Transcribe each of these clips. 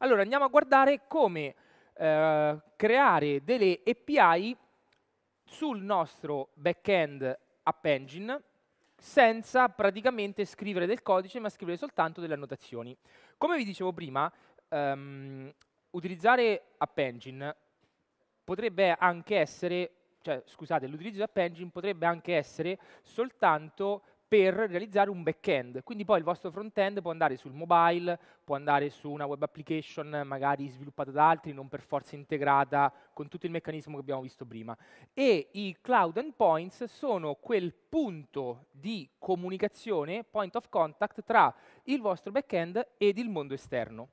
Allora andiamo a guardare come eh, creare delle API sul nostro backend App Engine senza praticamente scrivere del codice, ma scrivere soltanto delle annotazioni. Come vi dicevo prima, ehm, utilizzare App Engine potrebbe anche essere, cioè scusate, l'utilizzo di App Engine potrebbe anche essere soltanto per realizzare un back-end. Quindi poi il vostro front-end può andare sul mobile, può andare su una web application magari sviluppata da altri, non per forza integrata con tutto il meccanismo che abbiamo visto prima. E i cloud endpoints sono quel punto di comunicazione, point of contact, tra il vostro back-end ed il mondo esterno.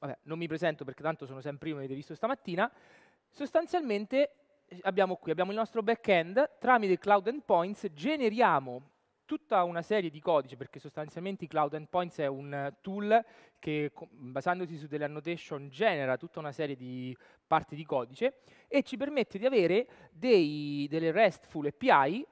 Vabbè, non mi presento perché tanto sono sempre io, mi avete visto stamattina. Sostanzialmente abbiamo qui? Abbiamo il nostro backend, tramite Cloud Endpoints generiamo tutta una serie di codici, perché sostanzialmente Cloud Endpoints è un eh, tool che, basandosi su delle annotation, genera tutta una serie di parti di codice e ci permette di avere dei, delle RESTful API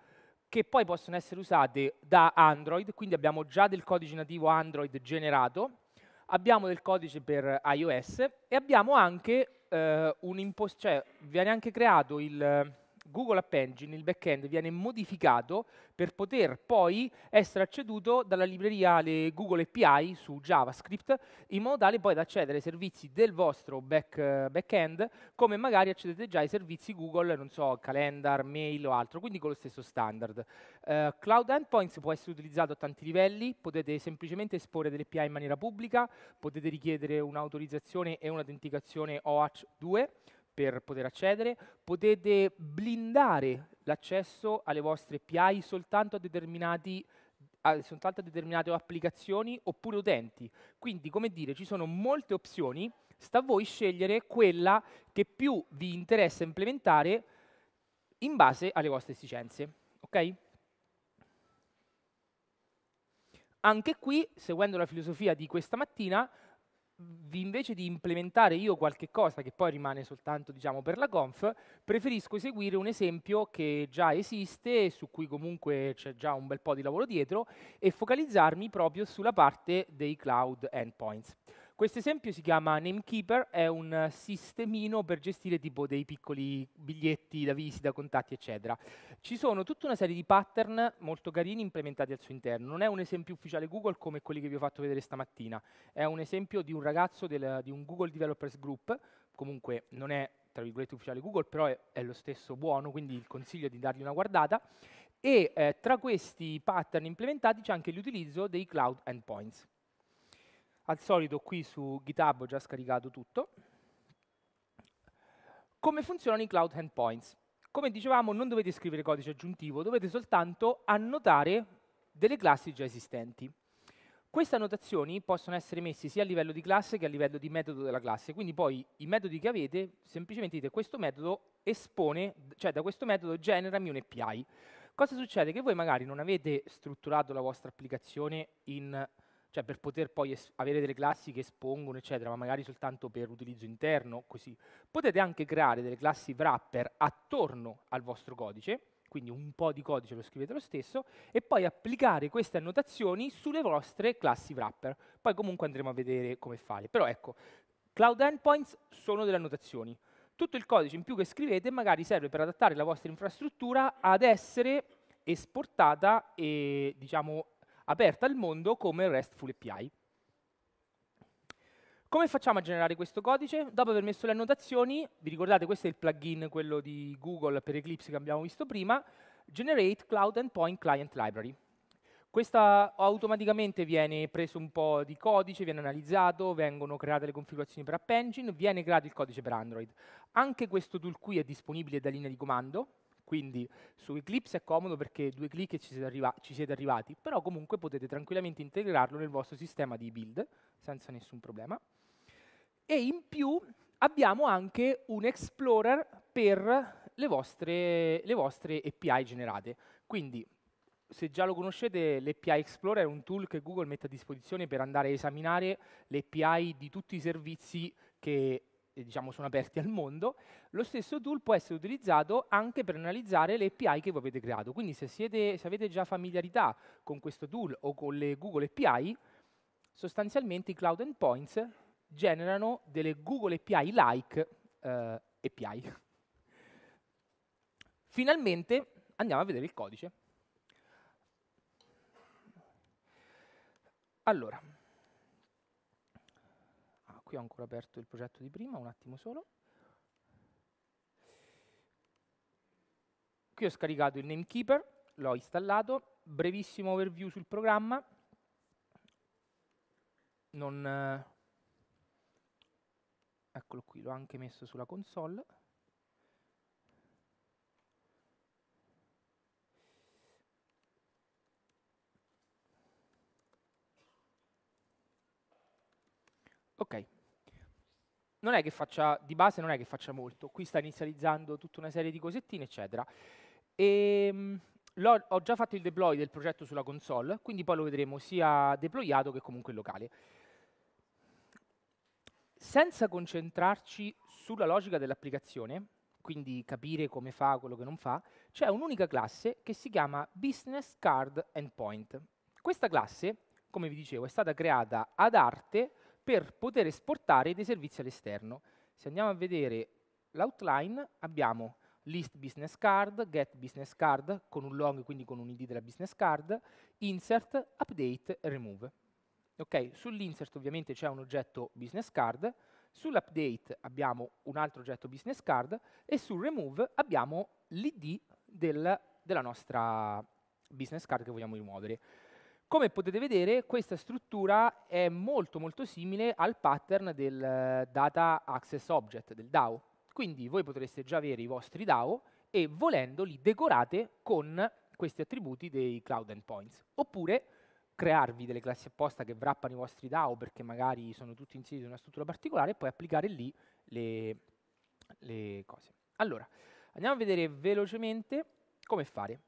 che poi possono essere usate da Android, quindi abbiamo già del codice nativo Android generato, abbiamo del codice per iOS e abbiamo anche eh, un impost- cioè viene anche creato il Google App Engine, il backend, viene modificato per poter poi essere acceduto dalla libreria alle Google API su JavaScript, in modo tale poi da accedere ai servizi del vostro back, backend, come magari accedete già ai servizi Google, non so, calendar, mail o altro, quindi con lo stesso standard. Uh, Cloud Endpoints può essere utilizzato a tanti livelli, potete semplicemente esporre delle API in maniera pubblica, potete richiedere un'autorizzazione e un'autenticazione OAuth 2, per poter accedere, potete blindare l'accesso alle vostre API soltanto a determinati soltanto a determinate applicazioni oppure utenti. Quindi, come dire, ci sono molte opzioni, sta a voi scegliere quella che più vi interessa implementare in base alle vostre esigenze. Ok? Anche qui, seguendo la filosofia di questa mattina, invece di implementare io qualche cosa che poi rimane soltanto diciamo, per la conf, preferisco eseguire un esempio che già esiste, su cui comunque c'è già un bel po' di lavoro dietro, e focalizzarmi proprio sulla parte dei cloud endpoints. Questo esempio si chiama Namekeeper, è un sistemino per gestire tipo dei piccoli biglietti da visita, contatti, eccetera. Ci sono tutta una serie di pattern molto carini implementati al suo interno. Non è un esempio ufficiale Google come quelli che vi ho fatto vedere stamattina, è un esempio di un ragazzo del, di un Google Developers Group, comunque non è tra virgolette ufficiale Google, però è, è lo stesso buono, quindi il consiglio è di dargli una guardata, e eh, tra questi pattern implementati c'è anche l'utilizzo dei cloud endpoints. Al solito qui su GitHub ho già scaricato tutto. Come funzionano i cloud endpoints? Come dicevamo, non dovete scrivere codice aggiuntivo, dovete soltanto annotare delle classi già esistenti. Queste annotazioni possono essere messe sia a livello di classe che a livello di metodo della classe, quindi poi i metodi che avete, semplicemente dite questo metodo espone, cioè da questo metodo generami un API. Cosa succede? Che voi magari non avete strutturato la vostra applicazione in cioè per poter poi es- avere delle classi che espongono, eccetera, ma magari soltanto per utilizzo interno, così. Potete anche creare delle classi wrapper attorno al vostro codice, quindi un po' di codice lo scrivete lo stesso, e poi applicare queste annotazioni sulle vostre classi wrapper. Poi comunque andremo a vedere come fare. Però ecco, cloud endpoints sono delle annotazioni. Tutto il codice in più che scrivete magari serve per adattare la vostra infrastruttura ad essere esportata e diciamo, aperta al mondo come RESTful API. Come facciamo a generare questo codice? Dopo aver messo le annotazioni, vi ricordate questo è il plugin, quello di Google per Eclipse che abbiamo visto prima, Generate Cloud Endpoint Client Library. Questa automaticamente viene preso un po' di codice, viene analizzato, vengono create le configurazioni per App Engine, viene creato il codice per Android. Anche questo tool qui è disponibile da linea di comando, quindi su Eclipse è comodo perché due clic e ci siete, arriva- ci siete arrivati, però comunque potete tranquillamente integrarlo nel vostro sistema di build senza nessun problema. E in più abbiamo anche un explorer per le vostre, le vostre API generate. Quindi se già lo conoscete, l'API Explorer è un tool che Google mette a disposizione per andare a esaminare le API di tutti i servizi che diciamo, sono aperti al mondo, lo stesso tool può essere utilizzato anche per analizzare le API che voi avete creato. Quindi se, siete, se avete già familiarità con questo tool o con le Google API, sostanzialmente i Cloud Endpoints generano delle Google API-like eh, API. Finalmente andiamo a vedere il codice. Allora, qui ho ancora aperto il progetto di prima, un attimo solo. Qui ho scaricato il Namekeeper, l'ho installato, brevissimo overview sul programma. Non, eh, eccolo qui, l'ho anche messo sulla console. Ok, non è che faccia, di base non è che faccia molto, qui sta inizializzando tutta una serie di cosettine, eccetera. E, ehm, ho già fatto il deploy del progetto sulla console, quindi poi lo vedremo sia deployato che comunque locale. Senza concentrarci sulla logica dell'applicazione, quindi capire come fa, quello che non fa, c'è un'unica classe che si chiama Business Card Endpoint. Questa classe, come vi dicevo, è stata creata ad arte per poter esportare dei servizi all'esterno. Se andiamo a vedere l'outline, abbiamo list business card, get business card, con un log, quindi con un id della business card, insert, update, remove. Okay? Sull'insert ovviamente c'è un oggetto business card, sull'update abbiamo un altro oggetto business card e sul remove abbiamo l'id del, della nostra business card che vogliamo rimuovere. Come potete vedere questa struttura è molto molto simile al pattern del eh, Data Access Object, del DAO. Quindi voi potreste già avere i vostri DAO e volendo li decorate con questi attributi dei Cloud Endpoints. Oppure crearvi delle classi apposta che wrappano i vostri DAO perché magari sono tutti inseriti in una struttura particolare e poi applicare lì le, le cose. Allora, andiamo a vedere velocemente come fare.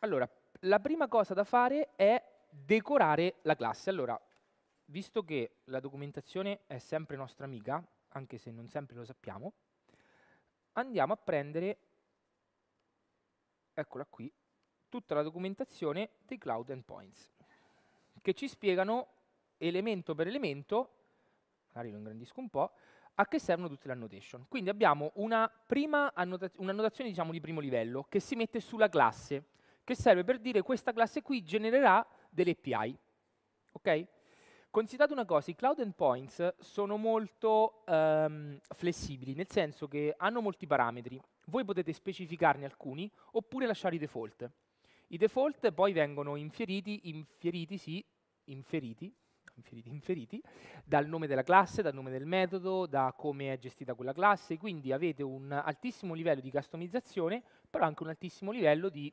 Allora, la prima cosa da fare è decorare la classe. Allora, visto che la documentazione è sempre nostra amica, anche se non sempre lo sappiamo, andiamo a prendere, eccola qui, tutta la documentazione dei cloud endpoints, che ci spiegano elemento per elemento, magari lo ingrandisco un po', a che servono tutte le annotation. Quindi abbiamo una prima annotazione, un'annotazione diciamo, di primo livello che si mette sulla classe, che serve per dire questa classe qui genererà delle API. Ok? Considerate una cosa, i cloud endpoints sono molto ehm, flessibili, nel senso che hanno molti parametri. Voi potete specificarne alcuni oppure lasciare i default. I default poi vengono infieriti, infieriti, sì, inferiti, inferiti, inferiti, dal nome della classe, dal nome del metodo, da come è gestita quella classe, quindi avete un altissimo livello di customizzazione, però anche un altissimo livello di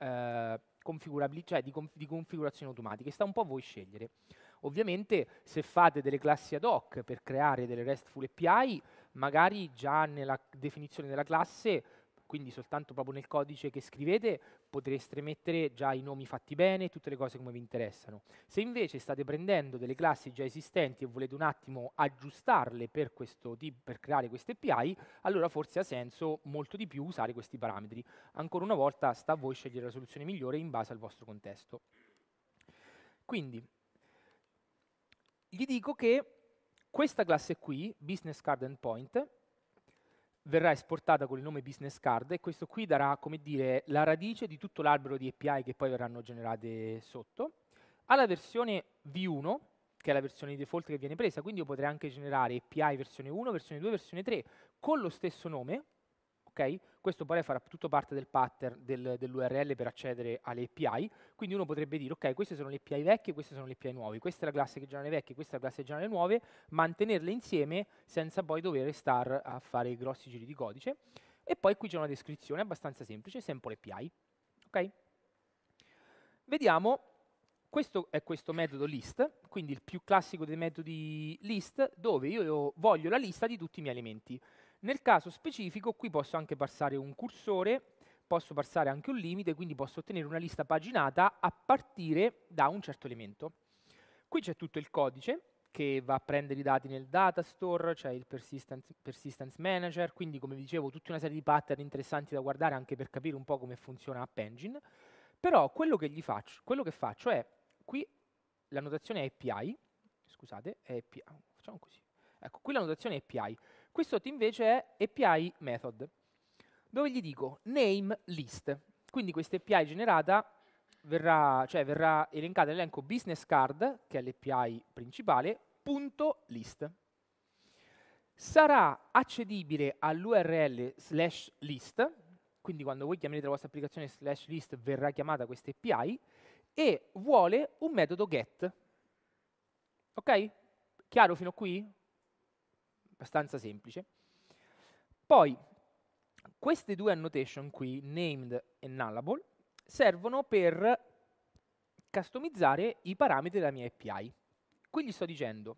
eh, cioè di, conf di, configurazione automatica, sta un po' a voi scegliere. Ovviamente se fate delle classi ad hoc per creare delle RESTful API, magari già nella definizione della classe quindi soltanto proprio nel codice che scrivete potreste mettere già i nomi fatti bene, tutte le cose come vi interessano. Se invece state prendendo delle classi già esistenti e volete un attimo aggiustarle per, questo, per creare queste API, allora forse ha senso molto di più usare questi parametri. Ancora una volta sta a voi scegliere la soluzione migliore in base al vostro contesto. Quindi, gli dico che questa classe qui, Business Card Endpoint, verrà esportata con il nome business card e questo qui darà, come dire, la radice di tutto l'albero di API che poi verranno generate sotto. Alla versione V1, che è la versione di default che viene presa, quindi io potrei anche generare API versione 1, versione 2, versione 3 con lo stesso nome, Okay? Questo pare farà tutto parte del pattern del, dell'URL per accedere alle API, quindi uno potrebbe dire, ok, queste sono le API vecchie, queste sono le API nuove, questa è la classe che genera le vecchie, questa è la classe che genera nuove, mantenerle insieme senza poi dover star a fare grossi giri di codice. E poi qui c'è una descrizione abbastanza semplice, sample API. Okay? Vediamo, questo è questo metodo list, quindi il più classico dei metodi list, dove io voglio la lista di tutti i miei elementi. Nel caso specifico qui posso anche passare un cursore, posso passare anche un limite, quindi posso ottenere una lista paginata a partire da un certo elemento. Qui c'è tutto il codice che va a prendere i dati nel data store, c'è il persistence, persistence, manager, quindi come vi dicevo tutta una serie di pattern interessanti da guardare anche per capire un po' come funziona App Engine. Però quello che, faccio, quello che faccio, è, qui la notazione è API, scusate, è API, facciamo così. Ecco, qui la notazione è API. Questo sotto invece è API method, dove gli dico name list. Quindi questa API generata verrà, cioè verrà elencata nell'elenco business card, che è l'API principale, punto list. Sarà accedibile all'URL slash list, quindi quando voi chiamerete la vostra applicazione slash list verrà chiamata questa API, e vuole un metodo get. Ok? Chiaro fino a qui? abbastanza semplice. Poi, queste due annotation qui, named e nullable, servono per customizzare i parametri della mia API. Qui gli sto dicendo,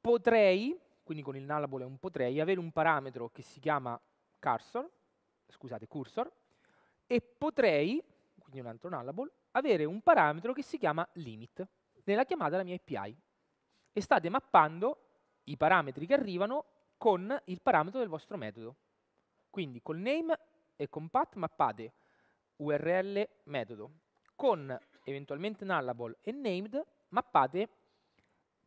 potrei, quindi con il nullable è un potrei, avere un parametro che si chiama cursor, scusate, cursor, e potrei, quindi un altro nullable, avere un parametro che si chiama limit, nella chiamata della mia API. E state mappando i parametri che arrivano con il parametro del vostro metodo. Quindi col name e con path mappate url metodo. Con eventualmente nullable e named mappate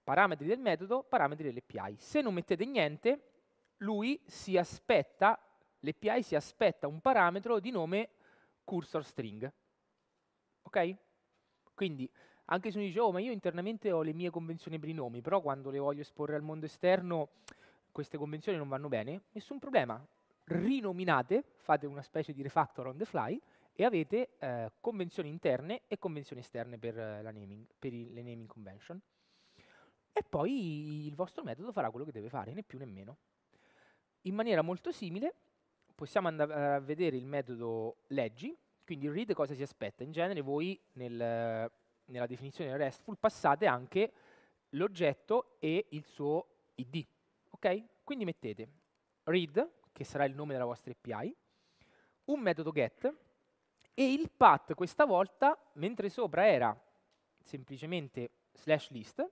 parametri del metodo, parametri dell'API. Se non mettete niente, lui si aspetta, l'API si aspetta un parametro di nome cursor string. Ok? Quindi anche se uno dice, oh, ma io internamente ho le mie convenzioni per i nomi, però quando le voglio esporre al mondo esterno queste convenzioni non vanno bene, nessun problema. Rinominate, fate una specie di refactor on the fly e avete eh, convenzioni interne e convenzioni esterne per, eh, la naming, per il, le naming convention. E poi il vostro metodo farà quello che deve fare, né più né meno. In maniera molto simile possiamo andare a vedere il metodo leggi, quindi il read cosa si aspetta. In genere voi nel, nella definizione RESTful passate anche l'oggetto e il suo id. Okay? Quindi mettete read, che sarà il nome della vostra API, un metodo get e il path questa volta, mentre sopra era semplicemente slash list,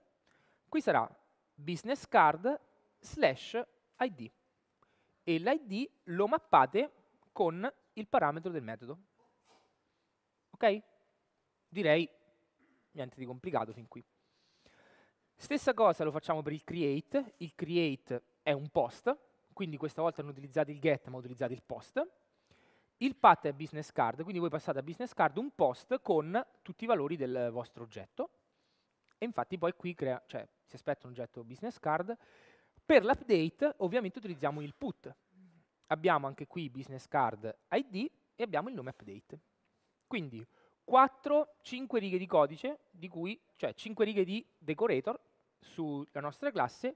qui sarà business card slash id e l'id lo mappate con il parametro del metodo. Ok? Direi niente di complicato fin qui. Stessa cosa lo facciamo per il create, il create è un post, quindi questa volta non utilizzate il get ma utilizzate il post. Il path è business card, quindi voi passate a business card un post con tutti i valori del vostro oggetto. E infatti poi qui crea, cioè, si aspetta un oggetto business card. Per l'update ovviamente utilizziamo il put. Abbiamo anche qui business card ID e abbiamo il nome update. Quindi 4-5 righe di codice, di cui, cioè 5 righe di decorator sulla nostra classe,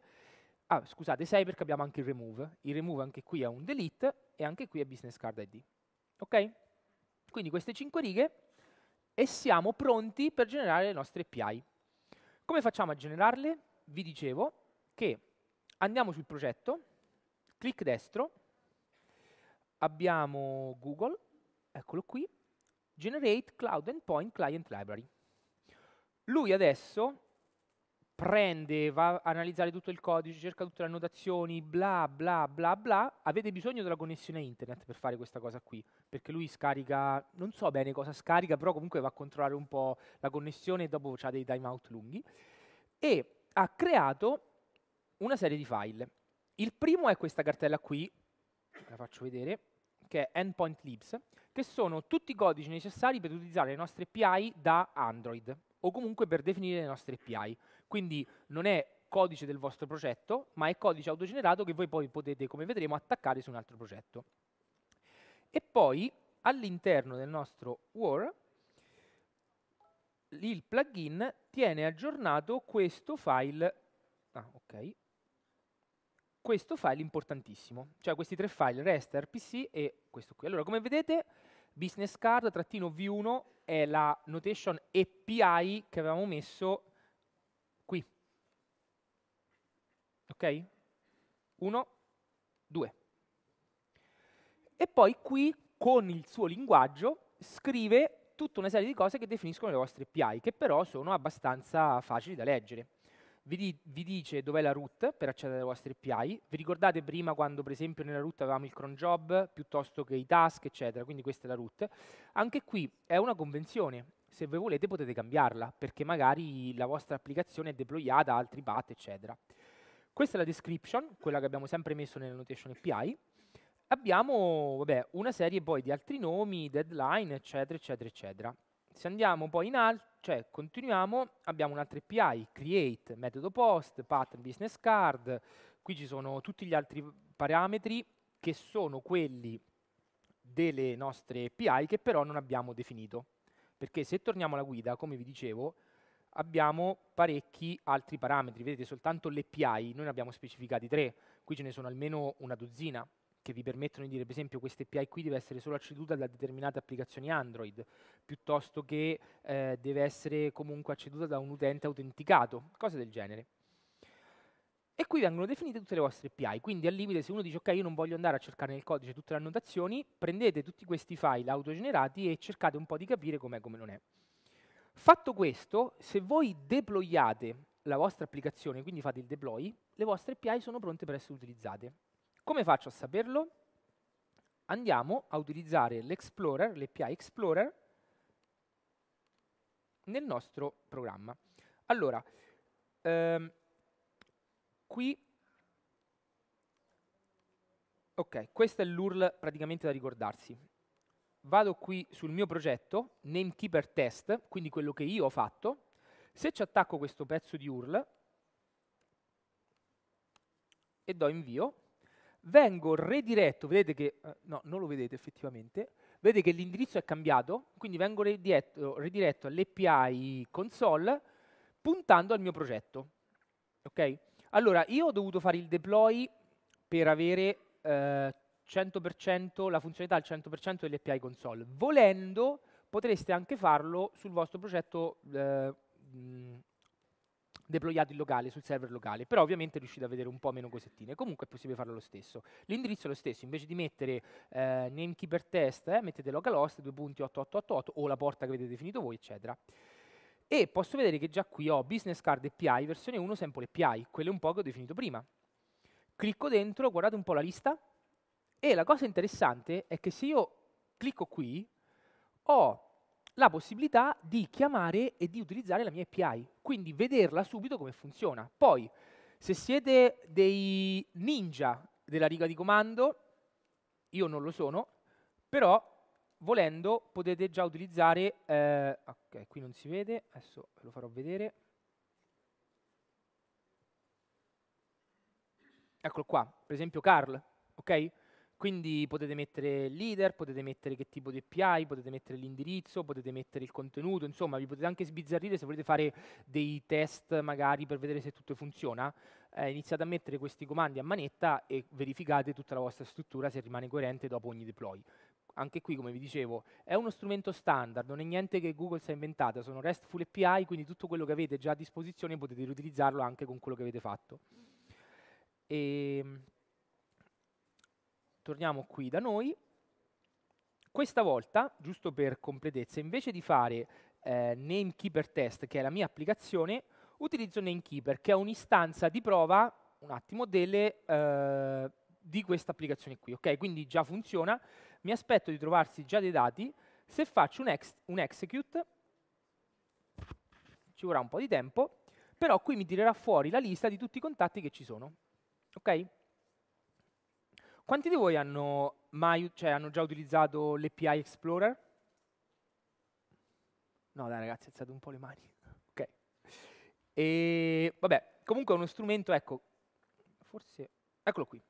ah, scusate 6 perché abbiamo anche il remove, il remove anche qui è un delete e anche qui è business card ID. Ok? Quindi queste 5 righe e siamo pronti per generare le nostre API. Come facciamo a generarle? Vi dicevo che andiamo sul progetto, clic destro, abbiamo Google, eccolo qui, generate cloud endpoint client library. Lui adesso prende, va a analizzare tutto il codice, cerca tutte le annotazioni, bla bla bla bla, avete bisogno della connessione internet per fare questa cosa qui, perché lui scarica, non so bene cosa scarica, però comunque va a controllare un po' la connessione e dopo ha dei timeout lunghi, e ha creato una serie di file. Il primo è questa cartella qui, la faccio vedere, che è endpoint libs, che sono tutti i codici necessari per utilizzare le nostre API da Android o comunque per definire le nostre API. Quindi non è codice del vostro progetto, ma è codice autogenerato che voi poi potete, come vedremo, attaccare su un altro progetto. E poi all'interno del nostro WAR il plugin tiene aggiornato questo file ah, okay, questo file importantissimo, cioè questi tre file, REST, RPC e questo qui. Allora, come vedete, business card-v1 è la notation API che avevamo messo qui. Ok? 1, 2. E poi qui, con il suo linguaggio, scrive tutta una serie di cose che definiscono le vostre API, che però sono abbastanza facili da leggere vi, di, vi, dice dov'è la root per accedere alle vostre API. Vi ricordate prima quando per esempio nella root avevamo il cron job piuttosto che i task, eccetera, quindi questa è la root. Anche qui è una convenzione, se voi volete potete cambiarla, perché magari la vostra applicazione è deployata a altri path, eccetera. Questa è la description, quella che abbiamo sempre messo nella notation API. Abbiamo vabbè, una serie poi di altri nomi, deadline, eccetera, eccetera, eccetera. Se andiamo poi in alto, cioè continuiamo, abbiamo un'altra API, create, metodo post, pattern business card, qui ci sono tutti gli altri parametri che sono quelli delle nostre API che però non abbiamo definito. Perché se torniamo alla guida, come vi dicevo, abbiamo parecchi altri parametri. Vedete, soltanto le API, noi ne abbiamo specificati tre, qui ce ne sono almeno una dozzina che vi permettono di dire, per esempio, questa API qui deve essere solo acceduta da determinate applicazioni Android, piuttosto che eh, deve essere comunque acceduta da un utente autenticato, cose del genere. E qui vengono definite tutte le vostre API, quindi al limite se uno dice ok io non voglio andare a cercare nel codice tutte le annotazioni, prendete tutti questi file autogenerati e cercate un po' di capire com'è e come non è. Fatto questo, se voi deployate la vostra applicazione, quindi fate il deploy, le vostre API sono pronte per essere utilizzate. Come faccio a saperlo? Andiamo a utilizzare l'Explorer, l'API Explorer, nel nostro programma. Allora, ehm, qui, ok, questo è l'URL praticamente da ricordarsi. Vado qui sul mio progetto, namekeeper test, quindi quello che io ho fatto. Se ci attacco questo pezzo di URL e do invio, vengo rediretto, vedete che, eh, no, non lo vedete effettivamente, vedete che l'indirizzo è cambiato, quindi vengo rediretto, rediretto all'API console puntando al mio progetto. Ok? Allora, io ho dovuto fare il deploy per avere eh, 100%, la funzionalità al 100% dell'API console. Volendo, potreste anche farlo sul vostro progetto eh, deployato in locale, sul server locale, però ovviamente riuscite a vedere un po' meno cosettine, comunque è possibile farlo lo stesso. L'indirizzo è lo stesso, invece di mettere eh, namekeeper test, eh, mettete localhost 2.8888 o la porta che avete definito voi, eccetera. E posso vedere che già qui ho business card API, versione 1 sample API, quelle un po' che ho definito prima. Clicco dentro, guardate un po' la lista, e la cosa interessante è che se io clicco qui, ho la possibilità di chiamare e di utilizzare la mia API, quindi vederla subito come funziona. Poi, se siete dei ninja della riga di comando, io non lo sono, però volendo potete già utilizzare, eh, ok, qui non si vede, adesso ve lo farò vedere. Eccolo qua, per esempio Carl, ok? Quindi potete mettere leader, potete mettere che tipo di API, potete mettere l'indirizzo, potete mettere il contenuto, insomma vi potete anche sbizzarrire se volete fare dei test magari per vedere se tutto funziona. Eh, iniziate a mettere questi comandi a manetta e verificate tutta la vostra struttura se rimane coerente dopo ogni deploy anche qui, come vi dicevo, è uno strumento standard, non è niente che Google si è inventata, sono RESTful API, quindi tutto quello che avete già a disposizione potete riutilizzarlo anche con quello che avete fatto. E ehm, torniamo qui da noi. Questa volta, giusto per completezza, invece di fare eh, NameKeeper test, che è la mia applicazione, utilizzo NameKeeper, che è un'istanza di prova, un attimo, delle, eh, di questa applicazione qui. Okay? Quindi già funziona, mi aspetto di trovarsi già dei dati. Se faccio un, ex un execute, ci vorrà un po' di tempo, però qui mi tirerà fuori la lista di tutti i contatti che ci sono. Ok? Quanti di voi hanno, mai, cioè, hanno già utilizzato l'API Explorer? No, dai ragazzi, alzate un po' le mani. Ok. E, vabbè, comunque è uno strumento, ecco, forse, eccolo qui.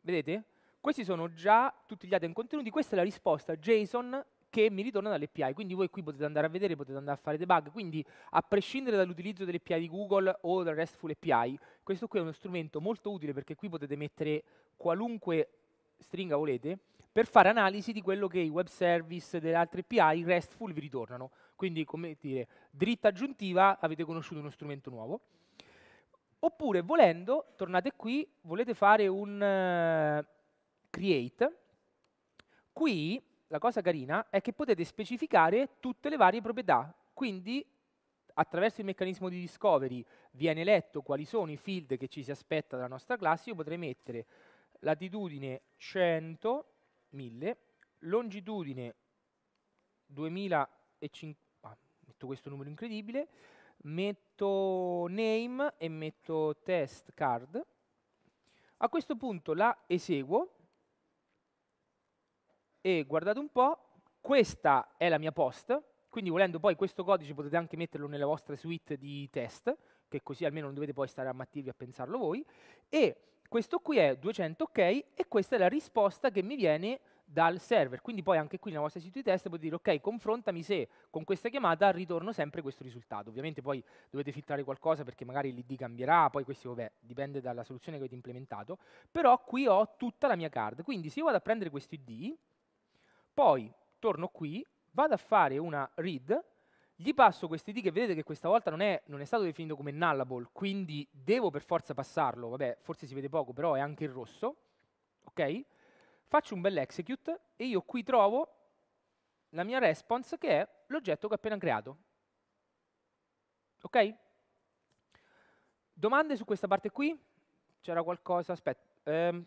Vedete? Questi sono già tutti gli item contenuti, questa è la risposta JSON che mi ritornano dall'API. Quindi voi qui potete andare a vedere, potete andare a fare debug. Quindi a prescindere dall'utilizzo dell'API di Google o del RESTful API, questo qui è uno strumento molto utile perché qui potete mettere qualunque stringa volete per fare analisi di quello che i web service delle altre API RESTful vi ritornano. Quindi, come dire, dritta aggiuntiva, avete conosciuto uno strumento nuovo. Oppure, volendo, tornate qui, volete fare un uh, create. Qui la cosa carina è che potete specificare tutte le varie proprietà, quindi attraverso il meccanismo di discovery viene letto quali sono i field che ci si aspetta dalla nostra classe, io potrei mettere latitudine 100, 1000, longitudine 2005, ah, metto questo numero incredibile, metto name e metto test card, a questo punto la eseguo e guardate un po', questa è la mia post, quindi volendo poi questo codice potete anche metterlo nella vostra suite di test, che così almeno non dovete poi stare ammattivi a pensarlo voi, e questo qui è 200 ok e questa è la risposta che mi viene dal server, quindi poi anche qui nella vostra sito di test potete dire ok, confrontami se con questa chiamata ritorno sempre questo risultato. Ovviamente poi dovete filtrare qualcosa perché magari l'ID cambierà, poi questo vabbè, dipende dalla soluzione che avete implementato, però qui ho tutta la mia card, quindi se io vado a prendere questo ID, poi torno qui, vado a fare una read, gli passo questi D che vedete che questa volta non è, non è stato definito come nullable, quindi devo per forza passarlo, vabbè, forse si vede poco, però è anche il rosso, ok? Faccio un bel execute e io qui trovo la mia response che è l'oggetto che ho appena creato. Ok? Domande su questa parte qui? C'era qualcosa? Aspetta. Ehm,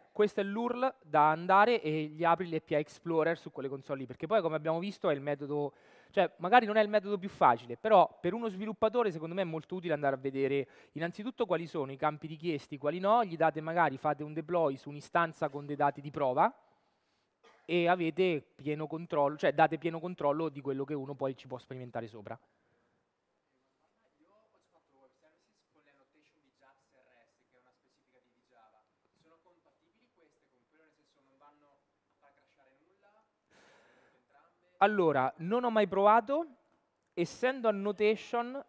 questo è l'URL da andare e gli apri l'API Explorer su quelle console lì, perché poi come abbiamo visto è il metodo, cioè magari non è il metodo più facile, però per uno sviluppatore secondo me è molto utile andare a vedere innanzitutto quali sono i campi richiesti, quali no, gli date magari, fate un deploy su un'istanza con dei dati di prova e avete pieno controllo, cioè date pieno controllo di quello che uno poi ci può sperimentare sopra. Allora, non ho mai provato, essendo annotation...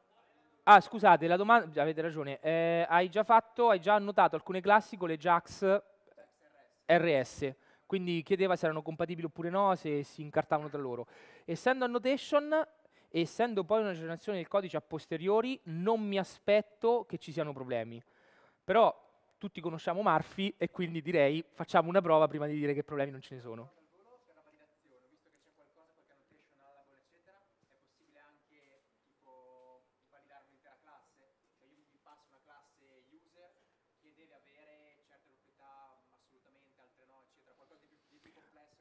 Ah, scusate, la domanda... Avete ragione. Eh, hai già fatto, hai già annotato alcune classi con le JAX RS. Quindi chiedeva se erano compatibili oppure no, se si incartavano tra loro. Essendo annotation, essendo poi una generazione del codice a posteriori, non mi aspetto che ci siano problemi. Però tutti conosciamo Murphy e quindi direi facciamo una prova prima di dire che problemi non ce ne sono.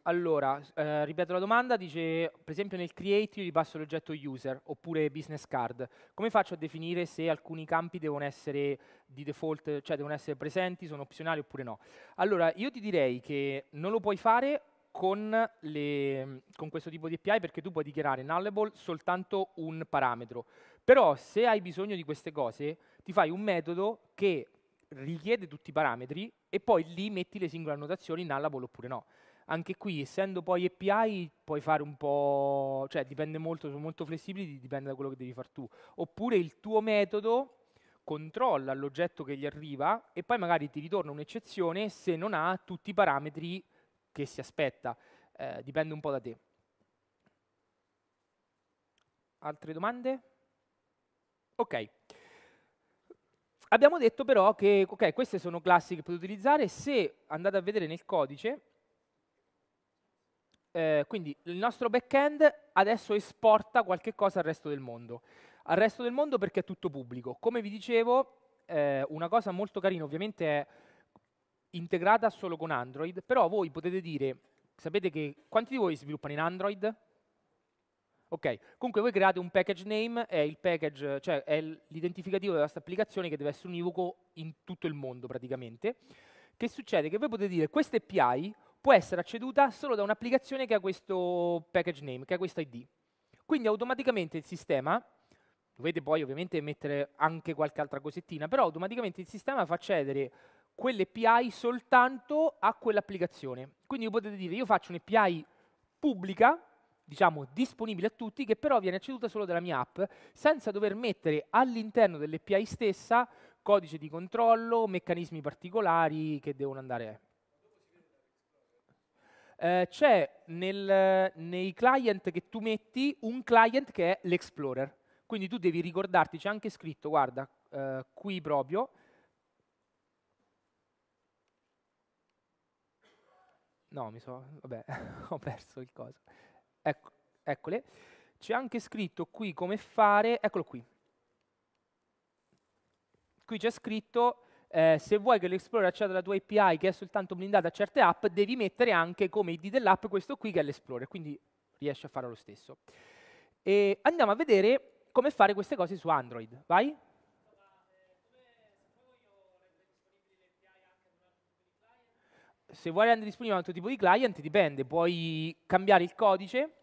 Allora, eh, ripeto la domanda, dice per esempio nel create io gli passo l'oggetto user oppure business card, come faccio a definire se alcuni campi devono essere di default, cioè devono essere presenti, sono opzionali oppure no? Allora, io ti direi che non lo puoi fare con, le, con questo tipo di API perché tu puoi dichiarare nullable soltanto un parametro, però se hai bisogno di queste cose ti fai un metodo che richiede tutti i parametri e poi lì metti le singole annotazioni nullable oppure no anche qui, essendo poi API, puoi fare un po', cioè dipende molto, sono molto flessibili, dipende da quello che devi fare tu. Oppure il tuo metodo controlla l'oggetto che gli arriva e poi magari ti ritorna un'eccezione se non ha tutti i parametri che si aspetta. Eh, dipende un po' da te. Altre domande? Ok. Abbiamo detto però che okay, queste sono classi che potete utilizzare, se andate a vedere nel codice eh, quindi il nostro backend adesso esporta qualche cosa al resto del mondo. Al resto del mondo perché è tutto pubblico. Come vi dicevo, eh, una cosa molto carina ovviamente è integrata solo con Android, però voi potete dire, sapete che quanti di voi sviluppano in Android? Ok, comunque voi create un package name, è il package, cioè è l'identificativo della vostra applicazione che deve essere univoco in tutto il mondo praticamente. Che succede? Che voi potete dire questa API può essere acceduta solo da un'applicazione che ha questo package name, che ha questo ID. Quindi automaticamente il sistema, dovete poi ovviamente mettere anche qualche altra cosettina, però automaticamente il sistema fa accedere quell'API soltanto a quell'applicazione. Quindi potete dire io faccio un'API pubblica, diciamo disponibile a tutti, che però viene acceduta solo dalla mia app, senza dover mettere all'interno dell'API stessa codice di controllo, meccanismi particolari che devono andare eh, c'è nel, nei client che tu metti un client che è l'Explorer. Quindi tu devi ricordarti, c'è anche scritto, guarda, eh, qui proprio, No, mi so, vabbè, ho perso il coso. Ecco, eccole. C'è anche scritto qui come fare, eccolo qui. Qui c'è scritto eh, se vuoi che l'Explorer acceda alla tua API che è soltanto blindata a certe app, devi mettere anche come ID dell'app questo qui che è l'Explorer, quindi riesci a fare lo stesso. E andiamo a vedere come fare queste cose su Android. Vai? Se vuoi rendere disponibile un altro tipo di client, dipende. Puoi cambiare il codice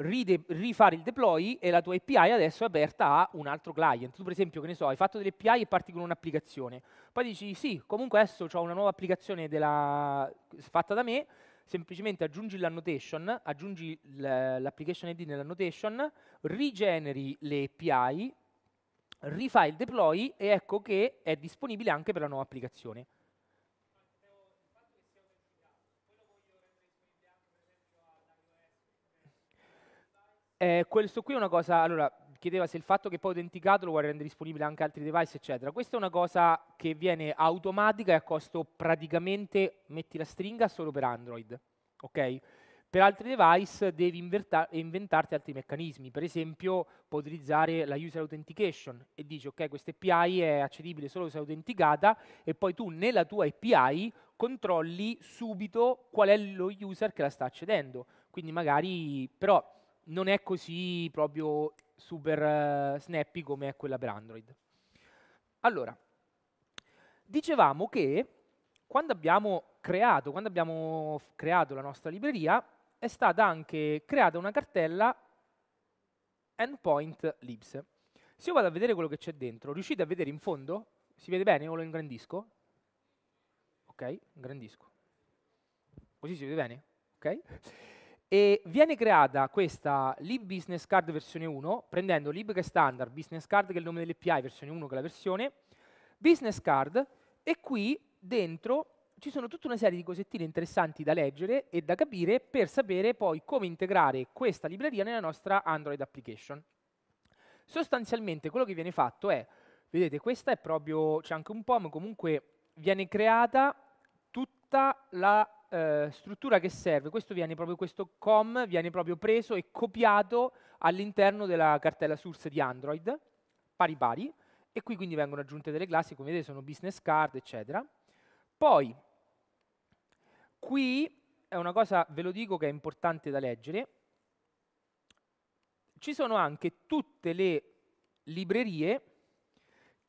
ride- rifare il deploy e la tua API adesso è aperta a un altro client. Tu per esempio, che ne so, hai fatto delle API e parti con un'applicazione. Poi dici, sì, comunque adesso ho una nuova applicazione della... fatta da me, semplicemente aggiungi l'annotation, aggiungi l'application ID nell'annotation, rigeneri le API, rifai il deploy e ecco che è disponibile anche per la nuova applicazione. Eh, questo qui è una cosa, allora, chiedeva se il fatto che poi autenticato lo vuole rendere disponibile anche altri device, eccetera. Questa è una cosa che viene automatica e a costo praticamente, metti la stringa, solo per Android, ok? Per altri device devi inventarti altri meccanismi, per esempio puoi utilizzare la user authentication e dici ok questa API è accedibile solo se è autenticata e poi tu nella tua API controlli subito qual è lo user che la sta accedendo. Quindi magari però non è così proprio super uh, snappy come è quella per Android. Allora, dicevamo che quando abbiamo creato, quando abbiamo creato la nostra libreria, è stata anche creata una cartella endpoint libs. Se io vado a vedere quello che c'è dentro, riuscite a vedere in fondo? Si vede bene o lo ingrandisco? Ok, ingrandisco. Così si vede bene? Ok? E viene creata questa lib business card versione 1, prendendo lib che è standard, business card che è il nome dell'API, versione 1 che è la versione, business card, e qui dentro ci sono tutta una serie di cosettine interessanti da leggere e da capire per sapere poi come integrare questa libreria nella nostra Android application. Sostanzialmente quello che viene fatto è, vedete questa è proprio, c'è anche un POM, comunque viene creata tutta la eh, struttura che serve, questo, viene proprio, questo com viene proprio preso e copiato all'interno della cartella source di Android, pari pari, e qui quindi vengono aggiunte delle classi, come vedete sono business card, eccetera. Poi, qui è una cosa, ve lo dico, che è importante da leggere, ci sono anche tutte le librerie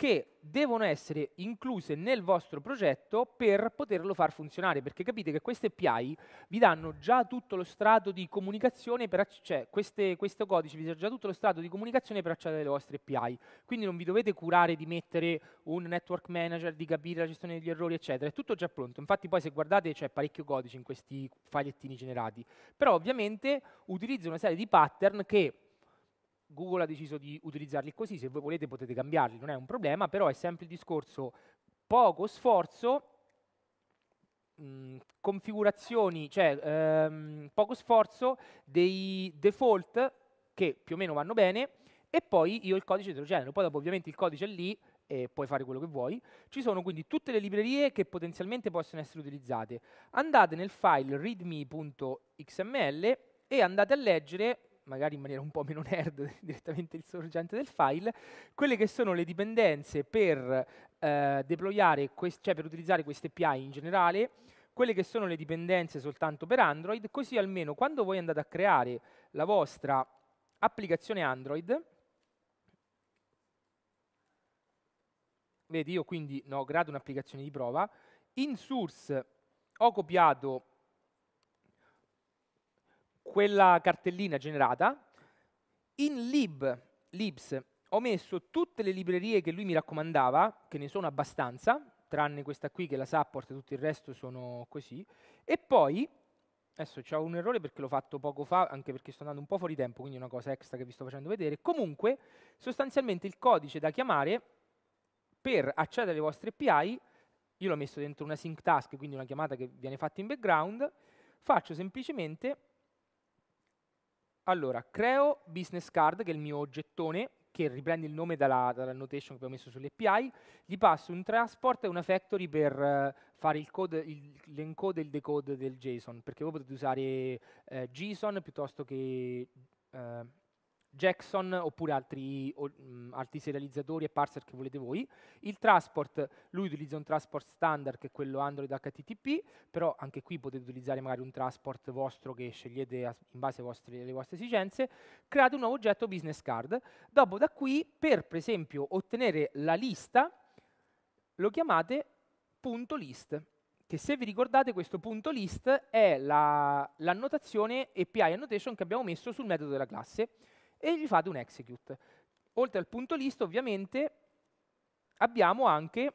che devono essere incluse nel vostro progetto per poterlo far funzionare, perché capite che queste API vi danno già tutto lo strato di comunicazione per cioè queste, questo codice vi dà già tutto lo strato di comunicazione per accedere alle vostre API. Quindi non vi dovete curare di mettere un network manager, di capire la gestione degli errori, eccetera. È tutto già pronto. Infatti poi se guardate c'è parecchio codice in questi fogliettini generati. Però ovviamente utilizza una serie di pattern che Google ha deciso di utilizzarli così, se voi volete potete cambiarli, non è un problema, però è sempre il discorso poco sforzo, mh, mm, configurazioni, cioè ehm, poco sforzo dei default che più o meno vanno bene e poi io il codice te lo poi dopo ovviamente il codice è lì e puoi fare quello che vuoi. Ci sono quindi tutte le librerie che potenzialmente possono essere utilizzate. Andate nel file readme.xml e andate a leggere magari in maniera un po' meno nerd, direttamente il sorgente del file, quelle che sono le dipendenze per eh, deployare, cioè per utilizzare queste API in generale, quelle che sono le dipendenze soltanto per Android, così almeno quando voi andate a creare la vostra applicazione Android, vedi io quindi no, creato un'applicazione di prova, in source ho copiato quella cartellina generata, in lib, libs, ho messo tutte le librerie che lui mi raccomandava, che ne sono abbastanza, tranne questa qui che la support, tutto il resto sono così, e poi, adesso c'è un errore perché l'ho fatto poco fa, anche perché sto andando un po' fuori tempo, quindi è una cosa extra che vi sto facendo vedere, comunque sostanzialmente il codice da chiamare per accedere alle vostre API, io l'ho messo dentro una sync task, quindi una chiamata che viene fatta in background, faccio semplicemente allora, creo business card, che è il mio oggettone, che riprende il nome dalla, dalla notation che abbiamo messo sull'API, gli passo un transport e una factory per uh, fare il code, il, l'encode e il decode del JSON, perché voi potete usare uh, JSON piuttosto che... Uh, Jackson oppure altri, o, mh, altri, serializzatori e parser che volete voi. Il transport, lui utilizza un transport standard che è quello Android HTTP, però anche qui potete utilizzare magari un transport vostro che scegliete a, in base vostre, alle vostre esigenze. Create un nuovo oggetto business card. Dopo da qui, per, per esempio ottenere la lista, lo chiamate punto list che se vi ricordate questo punto list è l'annotazione la, API annotation che abbiamo messo sul metodo della classe e gli fate un execute. Oltre al punto list, ovviamente, abbiamo anche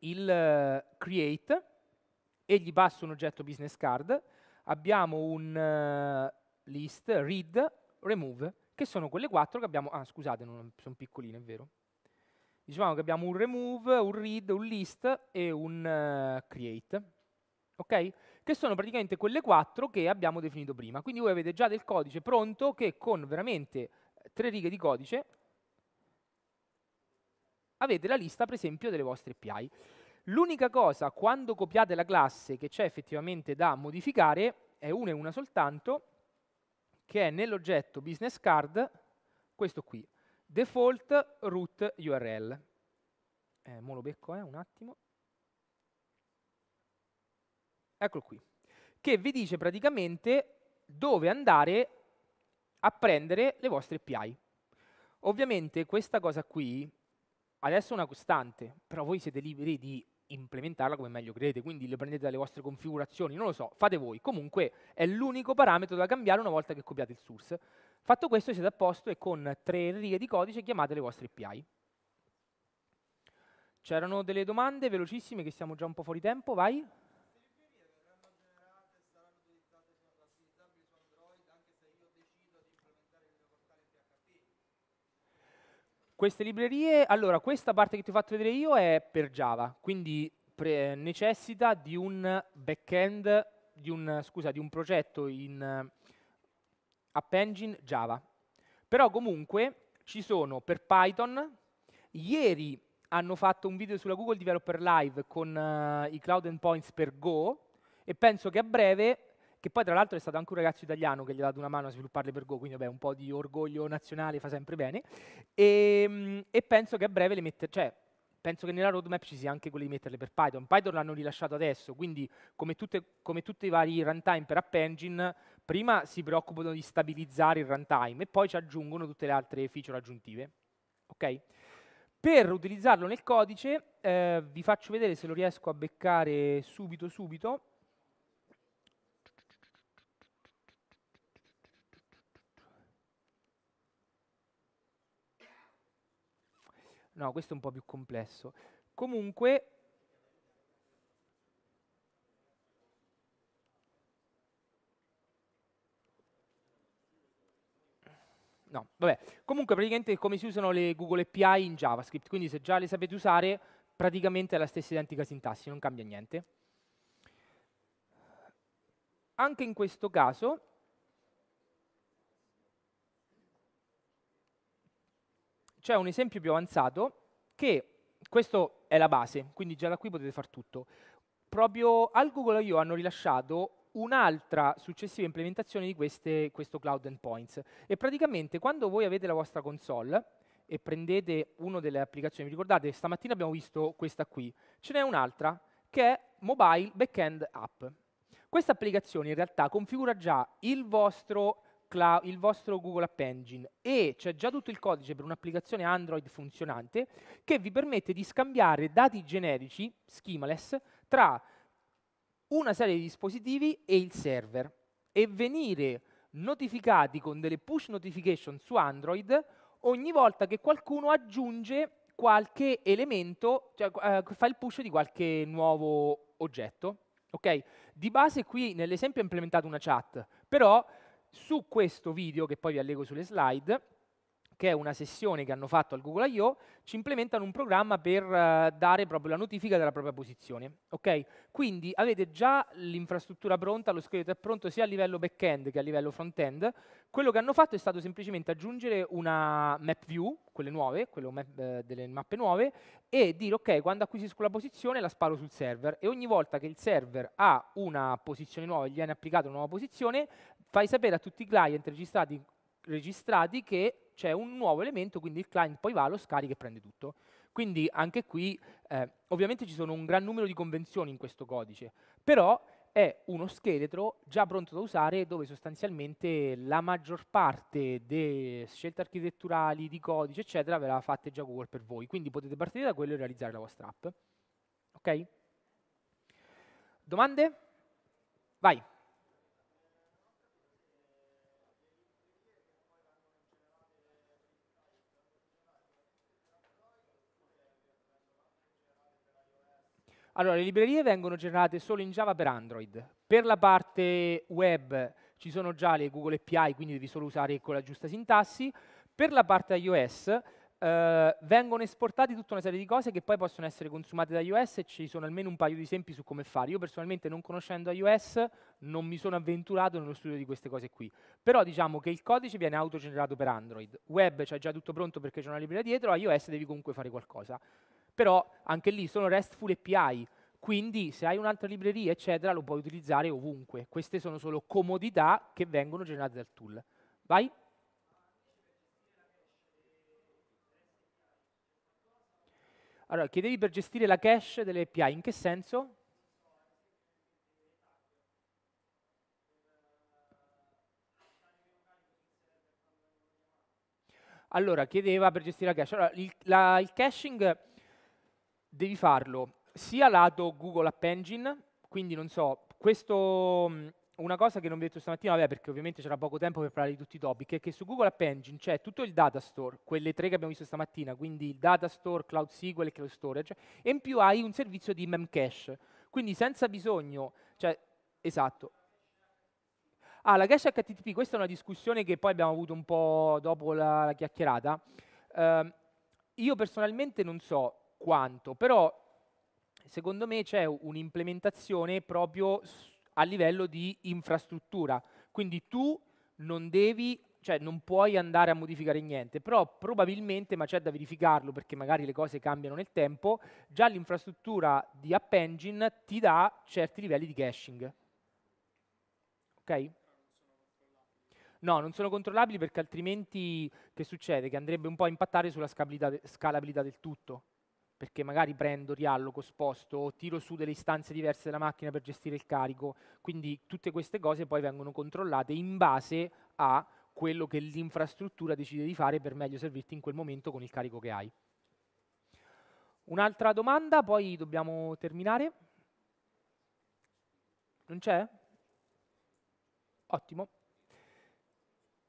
il eh, create e gli passo un oggetto business card, abbiamo un uh, list, read, remove, che sono quelle quattro che abbiamo... Ah, scusate, non, sono piccoline, è vero. Dicevamo che abbiamo un remove, un read, un list e un uh, create. Ok? che sono praticamente quelle quattro che abbiamo definito prima. Quindi voi avete già del codice pronto che con veramente eh, tre righe di codice avete la lista, per esempio, delle vostre API. L'unica cosa, quando copiate la classe che c'è effettivamente da modificare, è una e una soltanto, che è nell'oggetto business card, questo qui, default root URL. Eh, mo lo becco, eh, un attimo eccolo qui, che vi dice praticamente dove andare a prendere le vostre API. Ovviamente questa cosa qui adesso è una costante, però voi siete liberi di implementarla come meglio credete, quindi le prendete dalle vostre configurazioni, non lo so, fate voi. Comunque è l'unico parametro da cambiare una volta che copiate il source. Fatto questo siete a posto e con tre righe di codice chiamate le vostre API. C'erano delle domande velocissime che siamo già un po' fuori tempo, vai. Queste librerie, allora questa parte che ti ho fatto vedere io è per Java, quindi pre- necessita di un backend, di un, scusa, di un progetto in eh, App Engine Java. Però comunque ci sono per Python, ieri hanno fatto un video sulla Google Developer Live con uh, i Cloud Endpoints per Go e penso che a breve che poi tra l'altro è stato anche un ragazzo italiano che gli ha dato una mano a svilupparle per Go, quindi vabbè, un po' di orgoglio nazionale fa sempre bene, e, ehm, e penso che a breve le metterò, cioè, penso che nella roadmap ci sia anche quello di metterle per Python. Python l'hanno rilasciato adesso, quindi come, tutte, come tutti i vari runtime per App Engine, prima si preoccupano di stabilizzare il runtime e poi ci aggiungono tutte le altre feature aggiuntive. Okay? Per utilizzarlo nel codice, eh, vi faccio vedere se lo riesco a beccare subito subito, No, questo è un po' più complesso. Comunque... No, vabbè. Comunque praticamente è come si usano le Google API in JavaScript, quindi se già le sapete usare, praticamente è la stessa identica sintassi, non cambia niente. Anche in questo caso c'è un esempio più avanzato che, questa è la base, quindi già da qui potete far tutto. Proprio al Google I.O. hanno rilasciato un'altra successiva implementazione di queste, questo Cloud Endpoints. E praticamente quando voi avete la vostra console e prendete una delle applicazioni, vi ricordate, stamattina abbiamo visto questa qui, ce n'è un'altra che è Mobile Backend App. Questa applicazione in realtà configura già il vostro cloud, il vostro Google App Engine e c'è già tutto il codice per un'applicazione Android funzionante che vi permette di scambiare dati generici, schemaless, tra una serie di dispositivi e il server e venire notificati con delle push notification su Android ogni volta che qualcuno aggiunge qualche elemento, cioè, eh, fa il push di qualche nuovo oggetto. Okay? Di base qui nell'esempio è implementata una chat, però su questo video, che poi vi allego sulle slide, che è una sessione che hanno fatto al Google I.O., ci implementano un programma per eh, dare proprio la notifica della propria posizione. Okay? Quindi avete già l'infrastruttura pronta, lo scheletro è pronto sia a livello back-end che a livello front-end. Quello che hanno fatto è stato semplicemente aggiungere una map view, quelle nuove, quello map, eh, delle mappe nuove, e dire ok, quando acquisisco la posizione la sparo sul server e ogni volta che il server ha una posizione nuova e gli viene applicata una nuova posizione, fai sapere a tutti i client registrati, registrati che c'è un nuovo elemento, quindi il client poi va, lo scarica e prende tutto. Quindi anche qui eh, ovviamente ci sono un gran numero di convenzioni in questo codice, però è uno scheletro già pronto da usare dove sostanzialmente la maggior parte delle scelte architetturali, di codice, eccetera, ve la fate già Google per voi. Quindi potete partire da quello e realizzare la vostra app. Ok? Domande? Vai. Allora, le librerie vengono generate solo in Java per Android. Per la parte web ci sono già le Google API, quindi devi solo usare con la giusta sintassi. Per la parte iOS eh, vengono esportate tutta una serie di cose che poi possono essere consumate da iOS e ci sono almeno un paio di esempi su come fare. Io personalmente non conoscendo iOS non mi sono avventurato nello studio di queste cose qui. Però diciamo che il codice viene autogenerato per Android. Web c'è già tutto pronto perché c'è una libreria dietro, iOS devi comunque fare qualcosa però anche lì sono RESTful API, quindi se hai un'altra libreria, eccetera, lo puoi utilizzare ovunque. Queste sono solo comodità che vengono generate dal tool. Vai. Allora, chiedevi per gestire la cache delle API, in che senso? Allora, chiedeva per gestire la cache. Allora, il, la, il caching devi farlo sia lato Google App Engine, quindi non so, questo, una cosa che non vi ho detto stamattina, vabbè, perché ovviamente c'era poco tempo per parlare di tutti i topic, è che su Google App Engine c'è tutto il data store, quelle tre che abbiamo visto stamattina, quindi il data store, Cloud SQL e Cloud Storage, e in più hai un servizio di Memcache, quindi senza bisogno, cioè, esatto. Ah, la cache HTTP, questa è una discussione che poi abbiamo avuto un po' dopo la, la chiacchierata. Uh, io personalmente non so, quanto, però secondo me c'è un'implementazione proprio a livello di infrastruttura, quindi tu non devi cioè non puoi andare a modificare niente, però probabilmente, ma c'è da verificarlo perché magari le cose cambiano nel tempo, già l'infrastruttura di App Engine ti dà certi livelli di caching. Ok? No, non sono controllabili perché altrimenti che succede? Che andrebbe un po' a impattare sulla scalabilità del tutto perché magari prendo, rialloco, sposto, tiro su delle istanze diverse della macchina per gestire il carico. Quindi tutte queste cose poi vengono controllate in base a quello che l'infrastruttura decide di fare per meglio servirti in quel momento con il carico che hai. Un'altra domanda, poi dobbiamo terminare. Non c'è? Ottimo.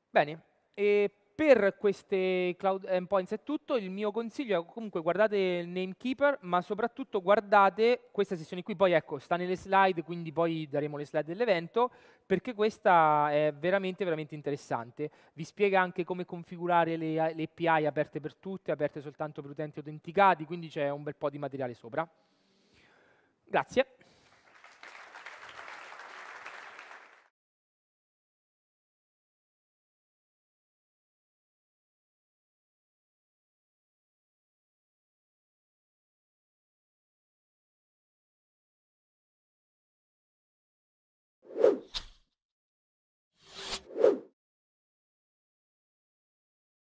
Bene, e per queste cloud endpoints eh, è tutto, il mio consiglio è comunque guardate il Namekeeper, ma soprattutto guardate questa sessione qui, poi ecco, sta nelle slide, quindi poi daremo le slide dell'evento, perché questa è veramente, veramente interessante. Vi spiega anche come configurare le, le API aperte per tutte, aperte soltanto per utenti autenticati, quindi c'è un bel po' di materiale sopra. Grazie.